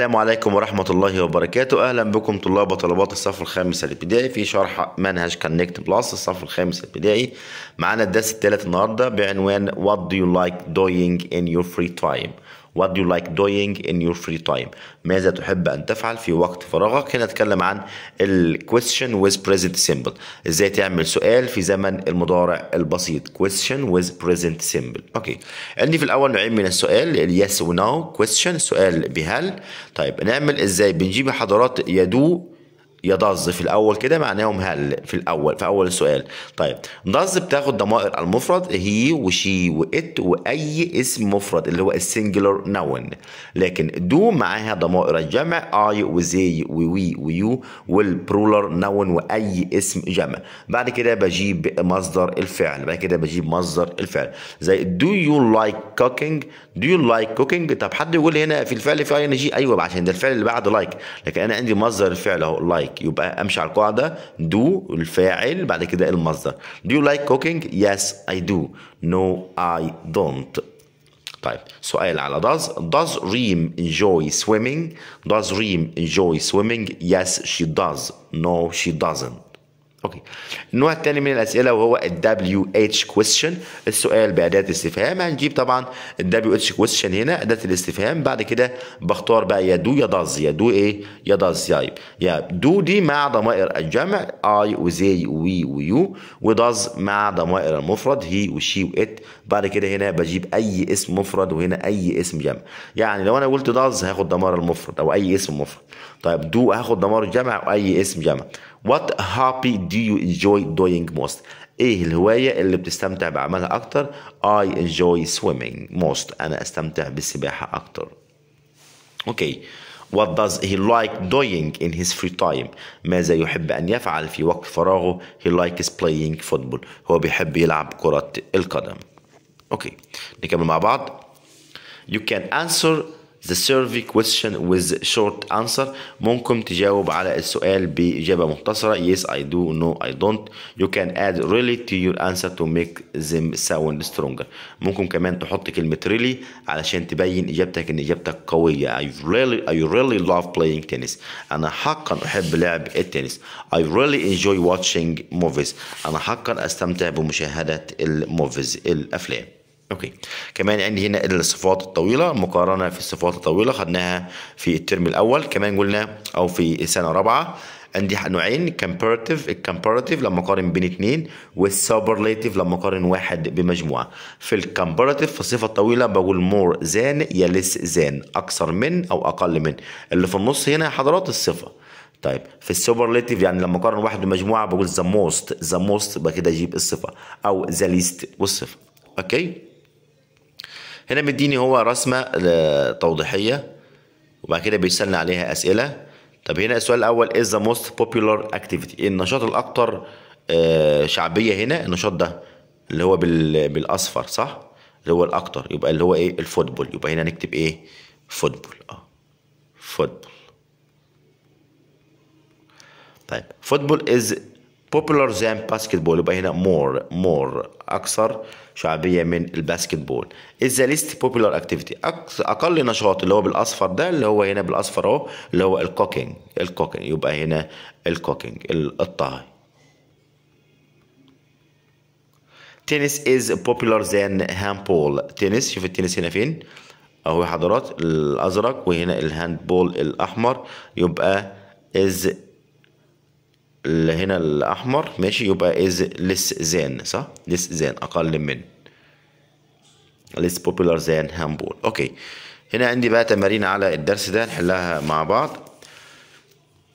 السلام عليكم ورحمة الله وبركاته أهلا بكم طلاب وطلبات الصف الخامس الابتدائي في شرح منهج كونكت بلس الصف الخامس الابتدائي معانا الدرس الثالث النهاردة بعنوان What do you like doing in your free time What do you like doing in your free time ماذا تحب أن تفعل في وقت فراغك هنا نتكلم عن ال question with present simple إزاي تعمل سؤال في زمن المضارع البسيط question with present simple أوكي عندي في الأول نوعين من السؤال ال yes و no question سؤال بهل طيب نعمل إزاي بنجيب حضرات يدو يضز في الاول كده معناه هل في الاول في اول السؤال طيب ضز بتاخد ضمائر المفرد هي وشي وات واي اسم مفرد اللي هو السنجلر نون لكن دو معاها ضمائر الجمع اي وزي ووي ويو والبرولر نون واي اسم جمع بعد كده بجيب مصدر الفعل بعد كده بجيب مصدر الفعل زي دو يو لايك كوكينج دو يو لايك كوكينج طب حد يقول هنا في الفعل في اي ان جي ايوه عشان ده الفعل اللي بعد لايك like. لكن انا عندي مصدر الفعل اهو لايك لايك like. يبقى امشي على القاعده دو الفاعل بعد كده المصدر do you like cooking yes I do no I don't طيب سؤال على does does ريم enjoy swimming does ريم enjoy swimming yes she does no she doesn't اوكي النوع الثاني من الاسئله وهو الدبليو اتش كويستشن السؤال باداه استفهام هنجيب طبعا الدبليو اتش كويستشن هنا اداه الاستفهام بعد كده بختار بقى يا دو يا داز يا دو ايه يا داز يا طيب. يا دو دي مع ضمائر الجمع اي وزي وي ويو وداز مع ضمائر المفرد هي وشي وات بعد كده هنا بجيب اي اسم مفرد وهنا اي اسم جمع يعني لو انا قلت داز هاخد ضمائر المفرد او اي اسم مفرد طيب دو هاخد دمار الجمع واي اسم جمع وات هابي دو يو انجوي دوينج موست ايه الهوايه اللي بتستمتع بعملها اكتر اي انجوي سويمينج موست انا استمتع بالسباحه اكتر اوكي What does he like doing in his free time? ماذا يحب أن يفعل في وقت فراغه؟ He likes playing football. هو بيحب يلعب كرة القدم. أوكي. نكمل مع بعض. You can answer the survey question with short answer ممكن تجاوب على السؤال بإجابة مختصرة yes I do no I don't you can add really to your answer to make them sound stronger ممكن كمان تحط كلمة really علشان تبين إجابتك إن إجابتك قوية I really I really love playing tennis أنا حقا أحب لعب التنس I really enjoy watching movies أنا حقا أستمتع بمشاهدة الموفيز الأفلام اوكي كمان عندي هنا الصفات الطويله مقارنه في الصفات الطويله خدناها في الترم الاول كمان قلنا او في سنه رابعه عندي نوعين كومباريتيف الكومباريتيف لما اقارن بين اثنين والسوبرليتيف لما اقارن واحد بمجموعه في الكومباريتيف في الصفه الطويله بقول مور زان يا ليس زان اكثر من او اقل من اللي في النص هنا يا حضرات الصفه طيب في السوبرليتيف يعني لما اقارن واحد بمجموعه بقول ذا موست ذا موست بقى كده اجيب الصفه او ذا ليست والصفه اوكي هنا مديني هو رسمه آه، توضيحيه وبعد كده بيسالني عليها اسئله طب هنا السؤال الاول از ذا موست بوبولار اكتيفيتي ايه النشاط الاكثر آه، شعبيه هنا النشاط ده اللي هو بالاصفر صح اللي هو الاكتر يبقى اللي هو ايه الفوتبول يبقى هنا نكتب ايه فوتبول اه فوتبول طيب فوتبول از بوبولار زان باسكتبول يبقى هنا مور مور اكثر شعبيه من الباسكتبول از ليست بوبولار اكتيفيتي اقل نشاط اللي هو بالاصفر ده اللي هو هنا بالاصفر اهو اللي هو الكوكينج الكوكينج يبقى هنا الكوكينج الطهي تنس از بوبولار زان بول تنس شوف التنس هنا فين اهو يا حضرات الازرق وهنا الهاند بول الاحمر يبقى از اللي هنا الاحمر ماشي يبقى از لس زان صح لس زان اقل من لس بوبولار زان هامبول اوكي هنا عندي بقى تمارين على الدرس ده نحلها مع بعض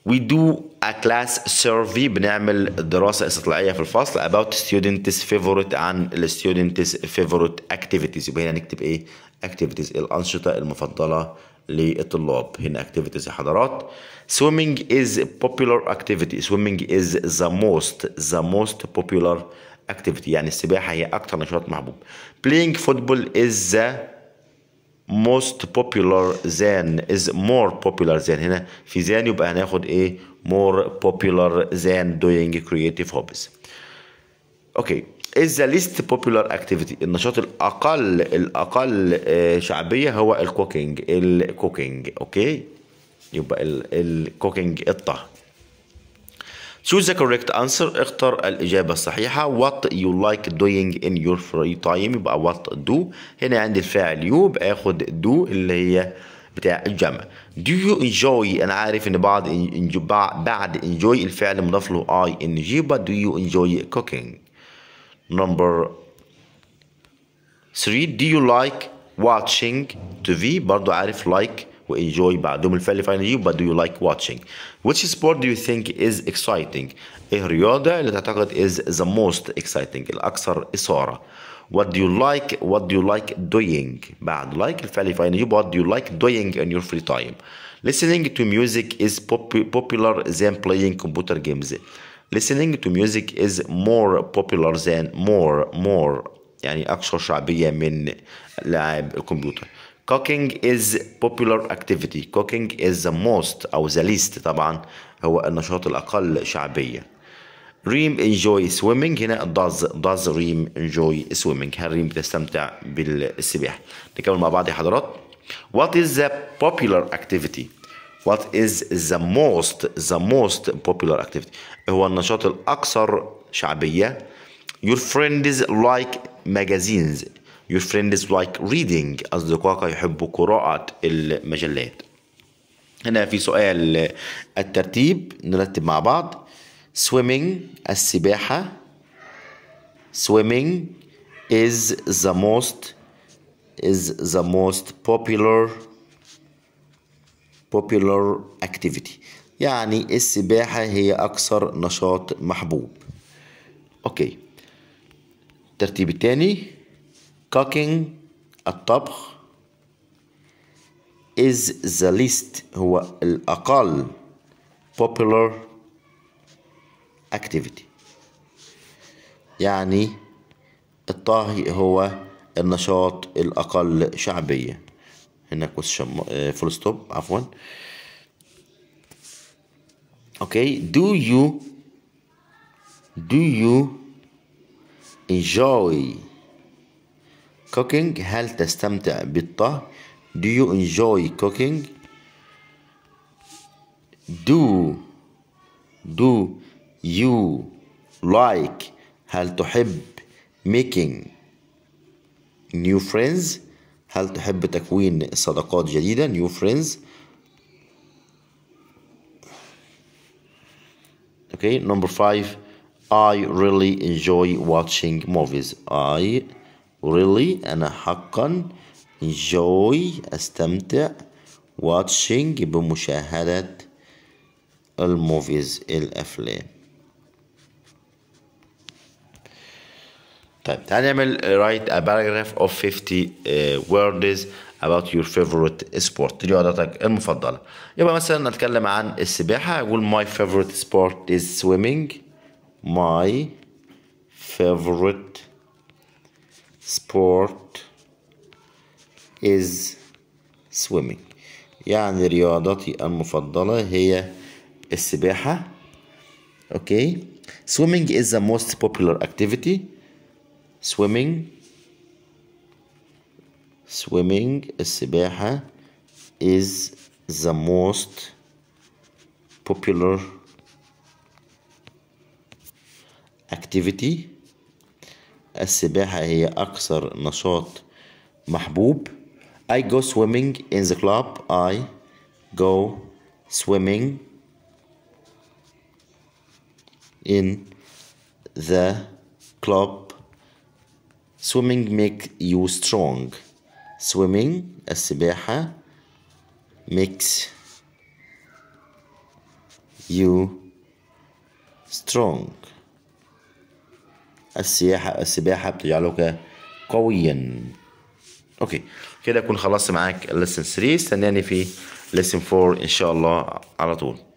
We do a class survey بنعمل دراسة استطلاعية في الفصل about students favorite عن students favorite activities يبقى هنا نكتب ايه activities الأنشطة المفضلة للطلاب هنا اكتيفيتيز يا حضرات swimming is popular activity swimming is the most the most popular activity يعني السباحة هي اكثر نشاط محبوب playing football is the most popular than is more popular than هنا في than يبقى هناخد ايه more popular than doing creative hobbies اوكي okay از ليست بوبولار اكتيفيتي النشاط الاقل الاقل آه، شعبيه هو الكوكينج الكوكينج اوكي يبقى الكوكينج الطهي Choose the correct answer اختر الإجابة الصحيحة What you like doing in your free time يبقى what do هنا عندي الفاعل you باخد do اللي هي بتاع الجمع Do you enjoy أنا عارف إن بعض بعد enjoy الفعل مضاف له اي إن جي but do you enjoy cooking number three do you like watching TV برضو عارف like enjoy? بعدهم الفعل final you but do you like watching which sport do you think is exciting ايه الرياضة اللي تعتقد is the most exciting الأكثر إثارة what do you like what do you like doing بعد like الفعل final you what do you like doing in your free time listening to music is pop popular than playing computer games listening to music is more popular than more more يعني أكثر شعبية من لعب الكمبيوتر cooking is popular activity cooking is the most أو the least طبعا هو النشاط الأقل شعبية ريم enjoy swimming هنا does does ريم enjoy swimming هل ريم بتستمتع بالسباحة نكمل مع بعض يا حضرات what is the popular activity What is the most the most popular activity هو النشاط الأكثر شعبية Your friends like magazines Your friends like reading أصدقائك يحبوا قراءة المجلات هنا في سؤال الترتيب نرتب مع بعض swimming السباحة swimming is the most is the most popular popular activity يعني السباحة هي أكثر نشاط محبوب أوكي الترتيب التاني cooking الطبخ is the least هو الأقل popular activity يعني الطهي هو النشاط الأقل شعبية هنا question فول ستوب عفوا اوكي دو يو do you enjoy cooking هل تستمتع بالطهي do you enjoy cooking do do you like هل تحب making new friends هل تحب تكوين صداقات جديدة new friends okay number five I really enjoy watching movies I really أنا حقا enjoy أستمتع watching بمشاهدة الموفيز الأفلام طيب تعال نعمل write a paragraph of 50 uh, words about your favorite sport دي رياضتك المفضلة يبقى مثلا نتكلم عن السباحة أقول my favorite sport is swimming my favorite sport is swimming يعني رياضتي المفضلة هي السباحة اوكي okay. swimming is the most popular activity swimming swimming السباحة is the most popular activity السباحة هي أكثر نشاط محبوب I go swimming in the club I go swimming in the club swimming make you strong swimming السباحة makes you strong السياحة السباحة بتجعلك قويا اوكي كده اكون خلصت معاك lesson 3 استناني في lesson 4 ان شاء الله على طول